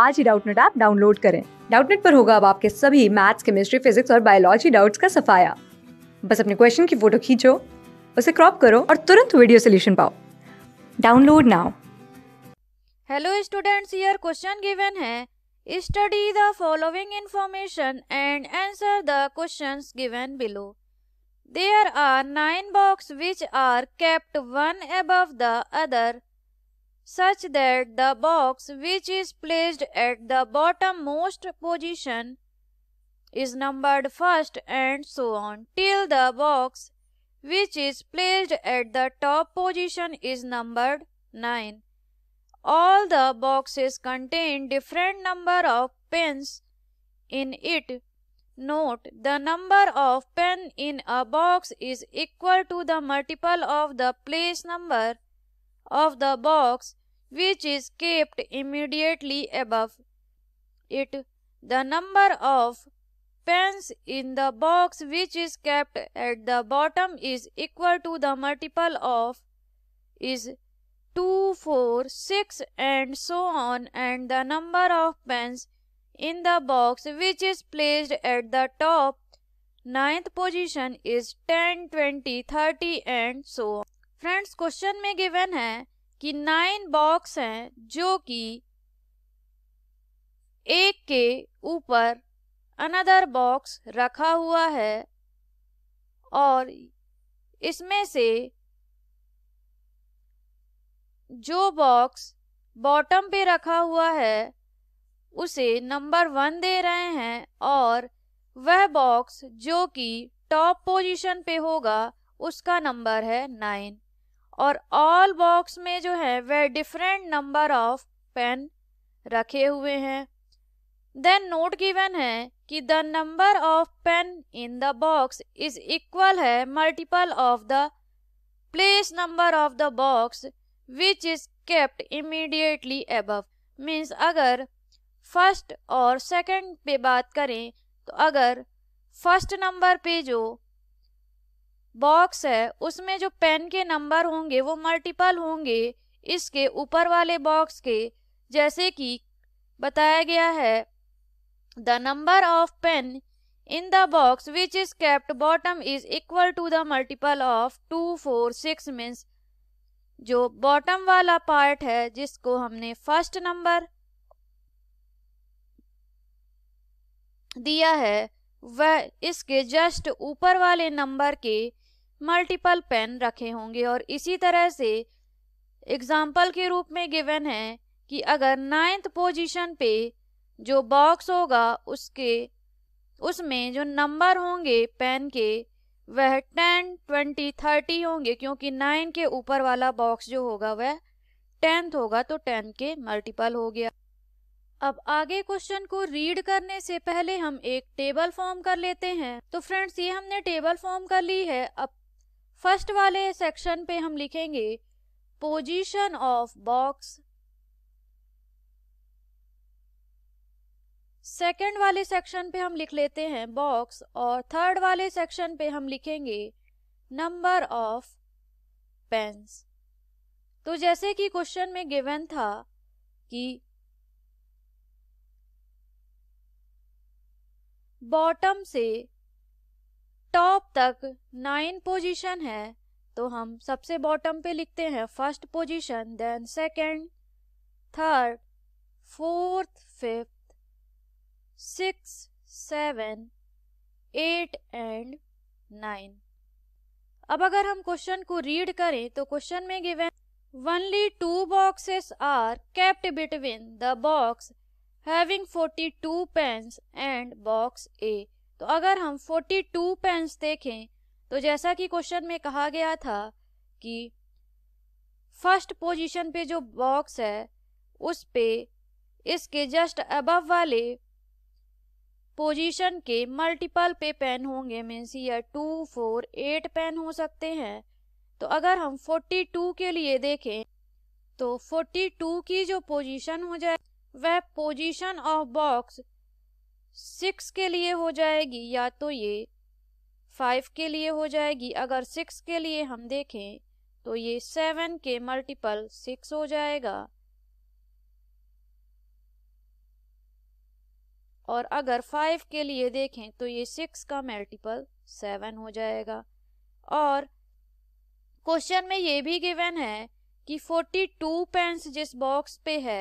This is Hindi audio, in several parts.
आज ही डाउटनेट ऐप डाउनलोड करें डाउटनेट पर होगा अब आपके सभी मैथ्स केमिस्ट्री फिजिक्स और बायोलॉजी डाउट्स का सफाया बस अपने क्वेश्चन की फोटो खींचो उसे क्रॉप करो और तुरंत वीडियो सोल्यूशन पाओ download now hello students your question given है study the following information and answer the questions given below there are nine box which are kept one above the other such that the box which is placed at the bottommost position is numbered first and so on till the box which is placed at the top position is numbered 9. All the boxes contain different number of pens in it. Note, the number of pen in a box is equal to the multiple of the place number of the box which is kept immediately above it. The number of pens in the box which is kept at the bottom is equal to the multiple of is 2, 4, 6 and so on and the number of pens in the box which is placed at the top ninth position is 10, 20, 30 and so on. Friends, question may given है कि नाइन बॉक्स हैं जो कि एक के ऊपर अनदर बॉक्स रखा हुआ है और इसमें से जो बॉक्स बॉटम पे रखा हुआ है उसे नंबर वन दे रहे हैं और वह बॉक्स जो कि टॉप पोजीशन पे होगा उसका नंबर है नाइन और ऑल बॉक्स में जो है वह डिफरेंट नंबर ऑफ पेन रखे हुए हैं देन नोट गिवन है कि the number of pen in the box is equal है multiple of the place number of the box which is kept immediately above means अगर फर्स्ट और सेकंड पे बात करें तो अगर फर्स्ट नंबर पे जो बॉक्स है उसमें जो पेन के नंबर होंगे वो मल्टीपल होंगे इसके ऊपर वाले बॉक्स के जैसे कि बताया गया है the number of pen in the box which is kept bottom is equal to the multiple of two four six means जो बॉटम वाला पार्ट है जिसको हमने फर्स्ट नंबर दिया है वह इसके जस्ट ऊपर वाले नंबर के मल्टीपल पेन रखे होंगे और इसी तरह से एग्जाम्पल के रूप में गिवन है कि अगर नाइन्थ पोजीशन पे जो बॉक्स होगा उसके उसमें जो नंबर होंगे पेन के वह टेन ट्वेंटी थर्टी होंगे क्योंकि नाइन के ऊपर वाला बॉक्स जो होगा वह टेंथ होगा तो टेन के मल्टीपल हो गया अब आगे क्वेश्चन को रीड करने से पहले हम एक टेबल फॉर्म कर लेते हैं तो फ्रेंड्स ये हमने टेबल फॉर्म कर ली है अब फर्स्ट वाले सेक्शन पे हम लिखेंगे पोजीशन ऑफ बॉक्स सेकंड वाले सेक्शन पे हम लिख लेते हैं बॉक्स और थर्ड वाले सेक्शन पे हम लिखेंगे नंबर ऑफ पेन्स तो जैसे कि क्वेश्चन में गिवन था कि बॉटम से टॉप तक नाइन पोजीशन है तो हम सबसे बॉटम पे लिखते हैं first position then second third fourth fifth six seven eight and nine अब अगर हम क्वेश्चन को रीड करें तो क्वेश्चन में given two boxes are are between the box having forty two pens and box A तो अगर हम 42 पेन्स देखें तो जैसा कि क्वेश्चन में कहा गया था कि फर्स्ट पोजीशन पे जो बॉक्स है उस पे इसके जस्ट अबव वाले पोजीशन के मल्टीपल पे पेन होंगे मीन्स या टू फोर एट पेन हो सकते हैं तो अगर हम 42 के लिए देखें तो 42 की जो पोजीशन हो जाए वह पोजीशन ऑफ बॉक्स सिक्स के लिए हो जाएगी या तो ये फाइव के लिए हो जाएगी अगर सिक्स के लिए हम देखें तो ये सेवन के मल्टीपल सिक्स हो जाएगा और अगर फाइव के लिए देखें तो ये सिक्स का मल्टीपल सेवन हो जाएगा और क्वेश्चन में ये भी गिवन है कि फोर्टी टू पेंस जिस बॉक्स पे है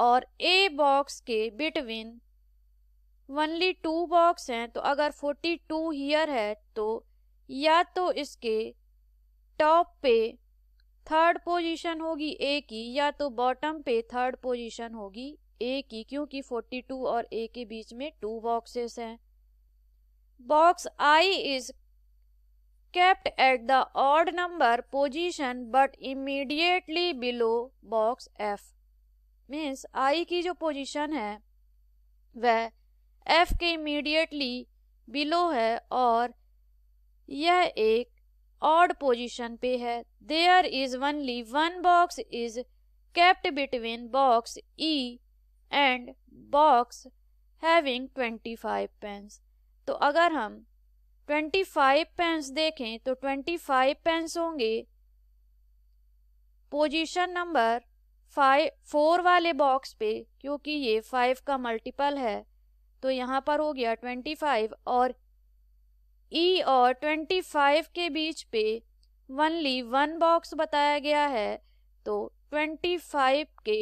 और ए बॉक्स के बिटवीन वनली टू बॉक्स हैं तो अगर 42 टू हीयर है तो या तो इसके टॉप पे थर्ड पोजीशन होगी ए की या तो बॉटम पे थर्ड पोजीशन होगी ए की क्योंकि 42 और ए के बीच में टू बॉक्सेस हैं box I is kept at the odd number position but immediately below box F means I की जो पोजीशन है वह एफ के इमीडिएटली बिलो है और यह एक ऑड पोजीशन पे है there is only one box is kept between box E and box having twenty five pens तो अगर हम ट्वेंटी फाइव पेंस देखें तो ट्वेंटी फाइव पेंस होंगे पोजीशन नंबर फाइव फोर वाले बॉक्स पे क्योंकि ये फाइव का मल्टीपल है तो यहाँ पर हो गया ट्वेंटी फाइव और ई e और ट्वेंटी फाइव के बीच पे वनली वन बॉक्स बताया गया है तो ट्वेंटी फाइव के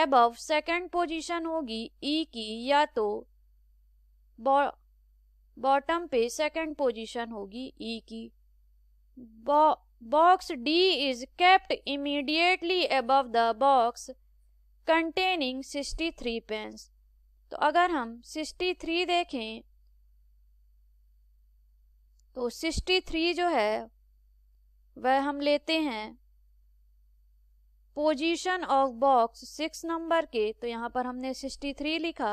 एबव सेकंड पोजीशन होगी ई e की या तो बॉटम पे सेकंड पोजीशन होगी ई e की box D is kept immediately above the box containing sixty three pens तो अगर हम सिक्सटी थ्री देखें तो सिक्सटी थ्री जो है वह हम लेते हैं position of box six number के तो यहाँ पर हमने सिक्सटी थ्री लिखा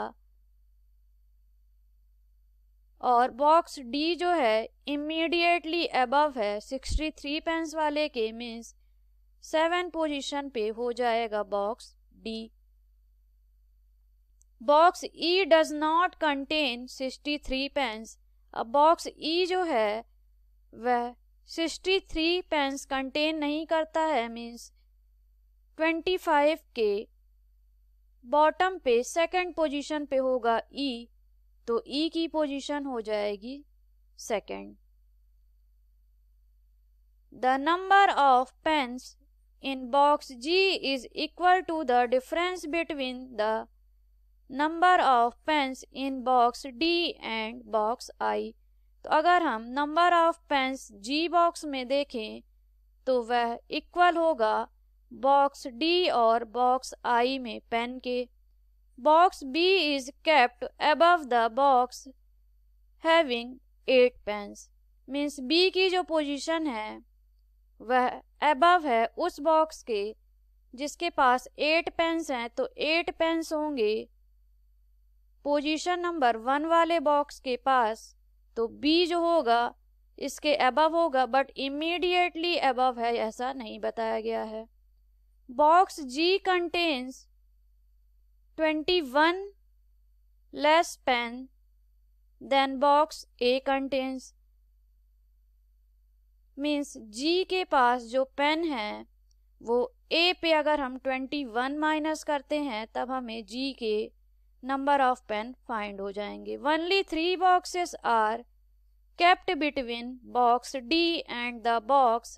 और बॉक्स डी जो है इमीडिएटली अबव है 63 पेंस वाले के मीन्स सेवन पोजीशन पे हो जाएगा box D box E does not contain 63 pens अब बॉक्स ई e जो है वह 63 पेंस कंटेन नहीं करता है मीन्स 25 के बॉटम पे सेकेंड पोजीशन पे होगा ई e, तो ई e की पोजीशन हो जाएगी second the number of pens in box G is equal to the difference between the number of pens in box D and box I. तो अगर हम number of pens G box में देखें तो वह इक्वल होगा बॉक्स डी और बॉक्स आई में पेन के box B is kept above the box having eight pens means B की जो पोजिशन है वह एबव है उस बॉक्स के जिसके पास एट पेंस हैं तो एट पेंस होंगे पोजीशन नंबर वन वाले बॉक्स के पास तो बी जो होगा इसके एबव होगा बट इमीडिएटली एबव है ऐसा नहीं बताया गया है box G contains twenty one less pen than box A contains means G के पास जो पेन है वो ए पे अगर हम ट्वेंटी वन माइनस करते हैं तब हमें जी के नंबर ऑफ पेन फाइंड हो जाएंगे only three boxes are kept between box D and the box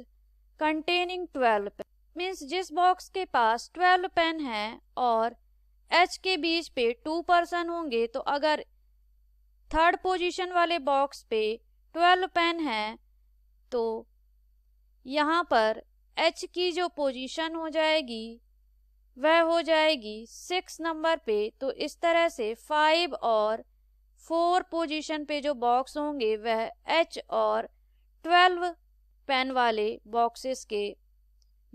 containing twelve pen means जिस बॉक्स के पास ट्वेल्व पेन है और एच के बीच पे टू पर्सन होंगे तो अगर थर्ड पोजीशन वाले बॉक्स पे ट्वेल्व पेन है तो यहाँ पर एच की जो पोजीशन हो जाएगी वह हो जाएगी सिक्स नंबर पे तो इस तरह से फाइव और फोर पोजीशन पे जो बॉक्स होंगे वह एच और ट्वेल्व पेन वाले बॉक्सेस के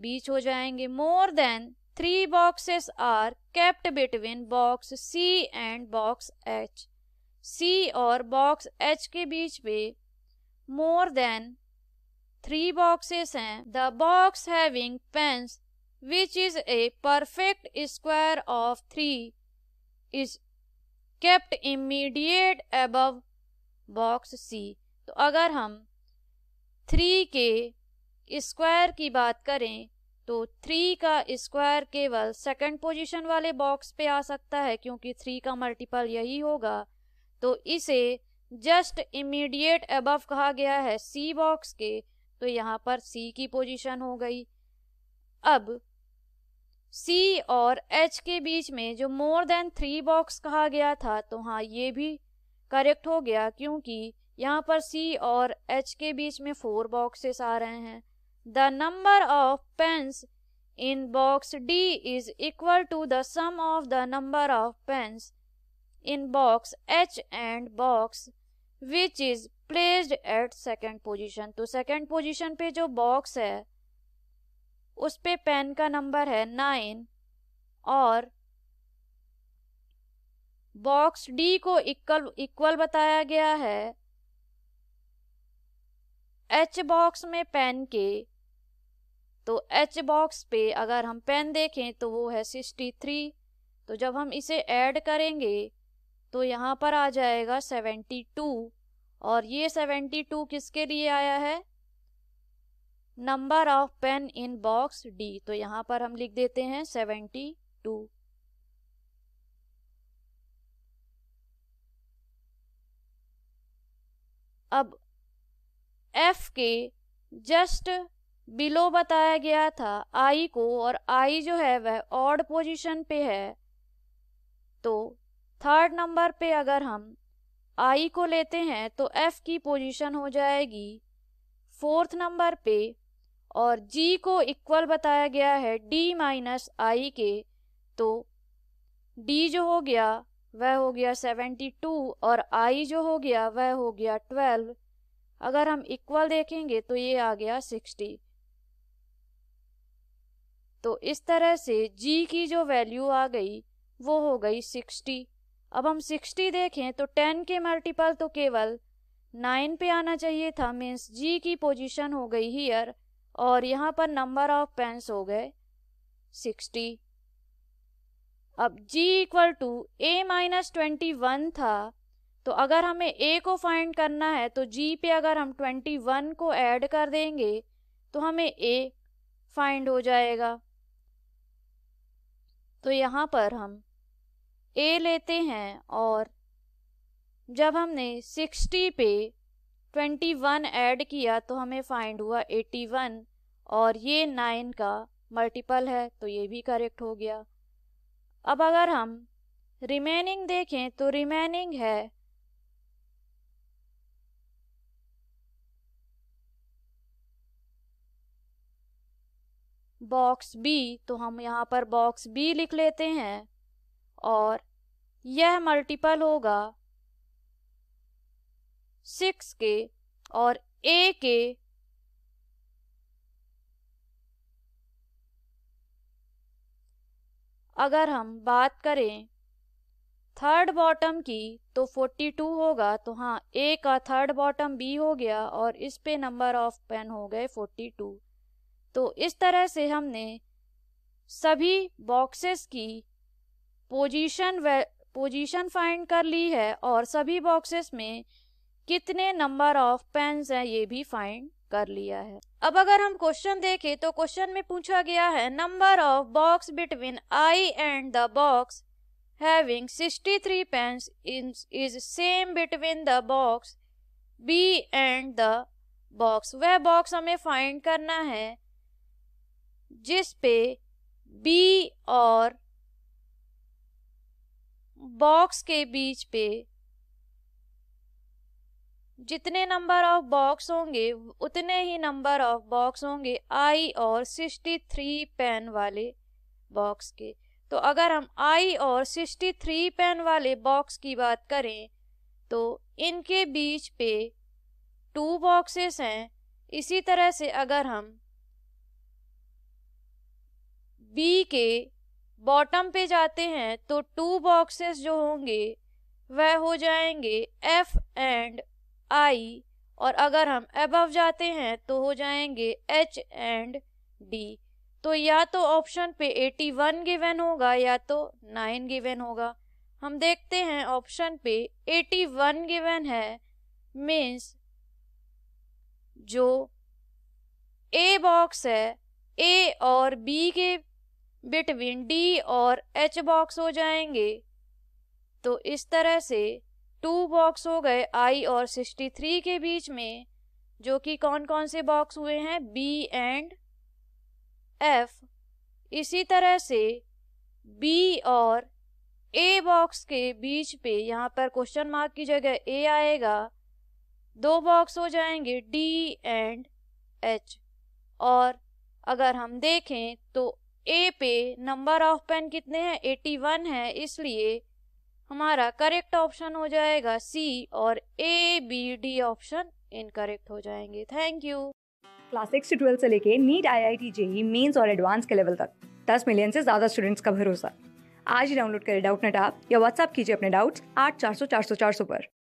बीच हो जाएंगे more than Three boxes are kept between box C and box H. C और बॉक्स H के बीच में मोर देन थ्री बॉक्सेस हैं the box having pens which is a perfect square of 3 is kept immediate above box C तो अगर हम 3 के स्क्वायर की बात करें तो थ्री का स्क्वायर केवल सेकंड पोजीशन वाले बॉक्स पे आ सकता है क्योंकि थ्री का मल्टीपल यही होगा तो इसे जस्ट इमीडिएट अबव कहा गया है सी बॉक्स के तो यहाँ पर सी की पोजीशन हो गई अब सी और एच के बीच में जो मोर देन थ्री बॉक्स कहा गया था तो हाँ ये भी करेक्ट हो गया क्योंकि यहाँ पर सी और एच के बीच में फोर बॉक्सेस आ रहे हैं The number of pens in box D is equal to the sum of the number of pens in box H and box which is placed at second position. तो second position पे जो box है उस पे पेन का नंबर है नाइन और बॉक्स डी को इक्वल इक्वल बताया गया है एच बॉक्स में पेन के तो एच बॉक्स पे अगर हम पेन देखें तो वो है सिक्सटी थ्री तो जब हम इसे ऐड करेंगे तो यहाँ पर आ जाएगा सेवेंटी टू और ये सेवेंटी टू किसके लिए आया है number of pen in box D तो यहाँ पर हम लिख देते हैं सेवेंटी टू अब एफ के जस्ट बिलो बताया गया था आई को और आई जो है वह ऑड पोजीशन पे है तो थर्ड नंबर पे अगर हम आई को लेते हैं तो एफ की पोजीशन हो जाएगी फोर्थ नंबर पे और जी को इक्वल बताया गया है डी माइनस आई के तो डी जो हो गया वह हो गया सेवेंटी टू और आई जो हो गया वह हो गया ट्वेल्व अगर हम इक्वल देखेंगे तो ये आ गया सिक्सटी तो इस तरह से जी की जो वैल्यू आ गई वो हो गई सिक्सटी अब हम सिक्सटी देखें तो टेन के मल्टीपल तो केवल नाइन पे आना चाहिए था मीन्स जी की पोजीशन हो गई हीयर और यहाँ पर नंबर ऑफ पेंस हो गए सिक्सटी अब G equal to A minus twenty one था तो अगर हमें ए को फाइंड करना है तो जी पे अगर हम ट्वेंटी वन को ऐड कर देंगे तो हमें ए फाइंड हो जाएगा तो यहाँ पर हम ए लेते हैं और जब हमने 60 पे 21 ऐड किया तो हमें फाइंड हुआ 81 और ये 9 का मल्टीपल है तो ये भी करेक्ट हो गया अब अगर हम रिमेनिंग देखें तो रिमेनिंग है बॉक्स बी तो हम यहाँ पर बॉक्स बी लिख लेते हैं और यह मल्टीपल होगा सिक्स के और ए के अगर हम बात करें थर्ड बॉटम की तो टू होगा तो हाँ ए का थर्ड बॉटम बी हो गया और इस पे नंबर ऑफ पेन हो गए फोर्टी टू तो इस तरह से हमने सभी बॉक्सेस की पोजीशन पोजीशन फाइंड कर ली है और सभी बॉक्सेस में कितने नंबर ऑफ पेन्स हैं ये भी फाइंड कर लिया है अब अगर हम क्वेश्चन देखें तो क्वेश्चन में पूछा गया है number of box between I and the box three 63 pence is same between the box B and the box वह बॉक्स हमें फाइंड करना है जिस पे बी और बॉक्स के बीच पे जितने नंबर ऑफ बॉक्स होंगे उतने ही नंबर ऑफ बॉक्स होंगे आई और 63 पेन वाले बॉक्स के तो अगर हम आई और 63 पेन वाले बॉक्स की बात करें तो इनके बीच पे टू बॉक्सेस हैं इसी तरह से अगर हम बी के बॉटम पे जाते हैं तो टू बॉक्सेस जो होंगे वह हो जाएंगे एफ एंड आई और अगर हम एबव जाते हैं तो हो जाएंगे एच एंड डी तो या तो ऑप्शन पे 81 गिवन होगा या तो 9 गिवन होगा हम देखते हैं ऑप्शन पे 81 गिवन है मीन्स जो ए बॉक्स है ए और बी के बिटवीन डी और एच बॉक्स हो जाएंगे तो इस तरह से टू बॉक्स हो गए आई और सिक्सटी थ्री के बीच में जो कि कौन कौन से बॉक्स हुए हैं बी एंड एफ इसी तरह से बी और ए बॉक्स के बीच पे यहाँ पर क्वेश्चन मार्क की जगह ए आएगा दो बॉक्स हो जाएंगे डी एंड एच और अगर हम देखें तो ए पे नंबर ऑफ पेन कितने हैं वन है इसलिए हमारा करेक्ट ऑप्शन हो जाएगा सी और A B D option incorrect हो जाएंगे थैंक यू क्लास सिक्स से ट्वेल्थ से लेके NEET I I T JEE mains और एडवांस के लेवल तक दस मिलियन से ज्यादा स्टूडेंट्स का भरोसा आज ही डाउनलोड करें डाउट नेट आप या व्हाट्सअप कीजिए अपने डाउट्स आठ चार सौ चार सौ चार सौ पर